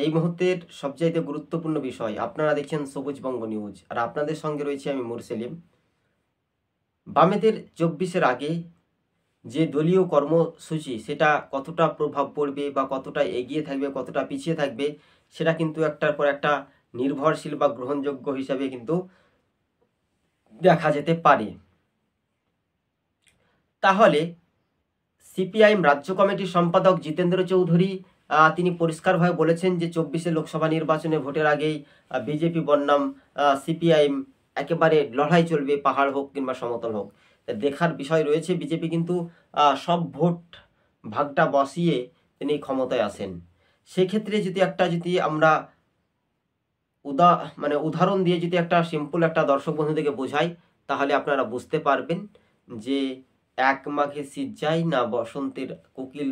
এই মুহূর্তের সবচাইতে গুরুত্বপূর্ণ বিষয় আপনারা দেখছেন সবুজবঙ্গ নিউজ আর আপনাদের সঙ্গে রয়েছে আমি মুরসেলিম বামেদের চব্বিশের আগে যে দলীয় কর্মসূচি সেটা কতটা প্রভাব পড়বে বা কতটা এগিয়ে থাকবে কতটা পিছিয়ে থাকবে সেটা কিন্তু একটার পর একটা নির্ভরশীল বা গ্রহণযোগ্য হিসাবে কিন্তু দেখা যেতে পারে তাহলে সিপিআইএম রাজ্য কমিটির সম্পাদক জিতেন্দ্র চৌধুরী তিনি পরিষ্কারভাবে বলেছেন যে চব্বিশে লোকসভা নির্বাচনে ভোটের আগেই বিজেপি বন্যাম সিপিআইএম একেবারে লড়াই চলবে পাহাড় হোক কিংবা সমতল হোক দেখার বিষয় রয়েছে বিজেপি কিন্তু সব ভোট ভাগটা বসিয়ে তিনি ক্ষমতায় আসেন সেক্ষেত্রে যদি একটা যদি আমরা উদা মানে উদাহরণ দিয়ে যদি একটা সিম্পল একটা দর্শক বন্ধুদেরকে বোঝাই তাহলে আপনারা বুঝতে পারবেন যে এক মাঘে সিজ্জাই না বসন্তের কোকিল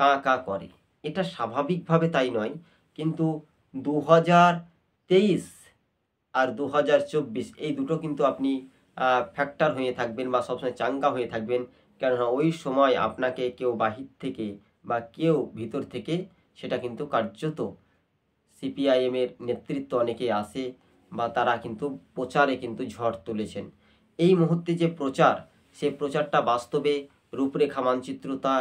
কা কা করে এটা স্বাভাবিকভাবে তাই নয় কিন্তু দু হাজার তেইশ আর দু হাজার চব্বিশ এই দুটো কিন্তু আপনি ফ্যাক্টর হয়ে থাকবেন বা সবসময় চাঙ্গা হয়ে থাকবেন কেননা ওই সময় আপনাকে কেউ বাহির থেকে বা কেউ ভিতর থেকে সেটা কিন্তু কার্যত সিপিআইএমের নেতৃত্ব অনেকে আসে বা তারা কিন্তু প্রচারে কিন্তু ঝড় তুলেছেন এই মুহূর্তে যে প্রচার সে প্রচারটা বাস্তবে রূপরেখা মানচিত্রতা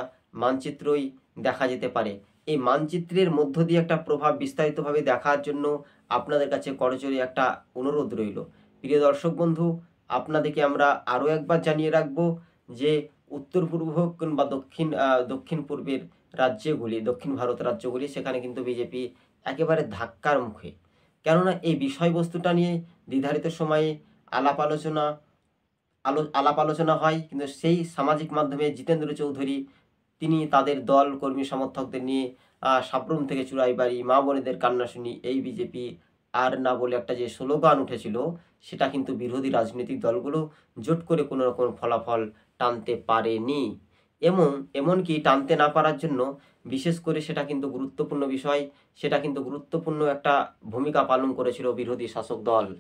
মানচিত্রই দেখা যেতে পারে এই মানচিত্রের মধ্য দিয়ে একটা প্রভাব বিস্তারিতভাবে দেখার জন্য আপনাদের কাছে করচরি একটা অনুরোধ রইল প্রিয় দর্শক বন্ধু আপনাদেরকে আমরা আরও একবার জানিয়ে রাখব যে উত্তর পূর্ব হোক কিংবা দক্ষিণ দক্ষিণ পূর্বের রাজ্যগুলি দক্ষিণ ভারত রাজ্যগুলি সেখানে কিন্তু বিজেপি একেবারে ধাক্কার মুখে কেননা এই বিষয়বস্তুটা নিয়ে নির্ধারিত সময়ে আলাপ আলোচনা আলো আলাপ আলোচনা হয় কিন্তু সেই সামাজিক মাধ্যমে জিতেন্দ্র চৌধুরী তিনি তাদের দল কর্মী সমর্থকদের নিয়ে সাবরুম থেকে চূড়াই বাড়ি মা বোনেদের কান্না শুনি এই বিজেপি আর না বলে একটা যে স্লোগান উঠেছিল সেটা কিন্তু বিরোধী রাজনৈতিক দলগুলো জোট করে কোনো রকম ফলাফল টানতে পারেনি এমন এমনকি টানতে না পারার জন্য বিশেষ করে সেটা কিন্তু গুরুত্বপূর্ণ বিষয় সেটা কিন্তু গুরুত্বপূর্ণ একটা ভূমিকা পালন করেছিল বিরোধী শাসক দল